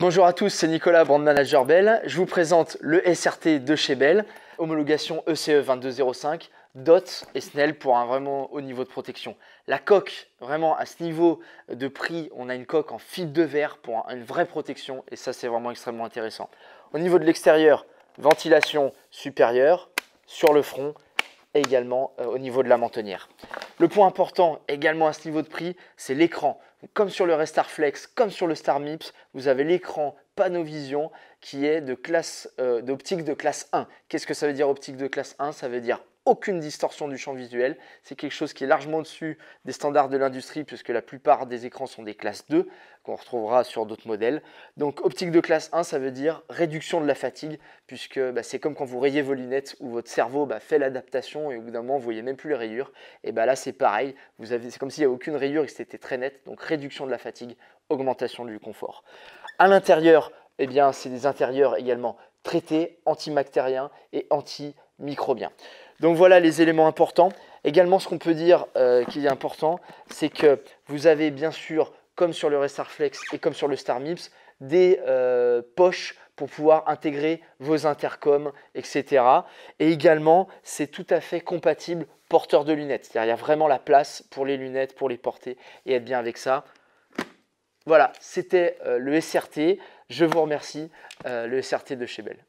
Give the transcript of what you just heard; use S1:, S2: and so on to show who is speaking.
S1: Bonjour à tous, c'est Nicolas, brand manager Bell. Je vous présente le SRT de chez Bell, homologation ECE 2205, e DOT et SNEL pour un vraiment haut niveau de protection. La coque, vraiment à ce niveau de prix, on a une coque en fil de verre pour une vraie protection et ça c'est vraiment extrêmement intéressant. Au niveau de l'extérieur, ventilation supérieure sur le front et également euh, au niveau de la mentonnière. Le point important également à ce niveau de prix, c'est l'écran. Comme sur le Restarflex, comme sur le Star Mips, vous avez l'écran panovision qui est de euh, d'optique de classe 1. Qu'est-ce que ça veut dire optique de classe 1 Ça veut dire aucune distorsion du champ visuel. C'est quelque chose qui est largement au-dessus des standards de l'industrie puisque la plupart des écrans sont des classes 2 qu'on retrouvera sur d'autres modèles. Donc optique de classe 1, ça veut dire réduction de la fatigue puisque bah, c'est comme quand vous rayez vos lunettes ou votre cerveau bah, fait l'adaptation et au bout d'un moment vous voyez même plus les rayures. Et bah là c'est pareil, vous avez, c'est comme s'il n'y avait aucune rayure et que c'était très net. Donc réduction de la fatigue, augmentation du confort. À l'intérieur, eh bien c'est des intérieurs également traités antimactériens et anti bien. Donc voilà les éléments importants. Également, ce qu'on peut dire euh, qui est important, c'est que vous avez bien sûr, comme sur le Restarflex et comme sur le Star Mips, des euh, poches pour pouvoir intégrer vos intercoms, etc. Et également, c'est tout à fait compatible porteur de lunettes. Il y a vraiment la place pour les lunettes, pour les porter et être bien avec ça. Voilà, c'était euh, le SRT. Je vous remercie, le SRT de chez Bell.